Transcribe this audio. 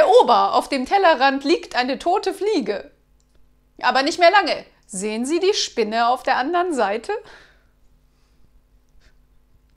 Herr Ober, auf dem Tellerrand liegt eine tote Fliege. Aber nicht mehr lange. Sehen Sie die Spinne auf der anderen Seite?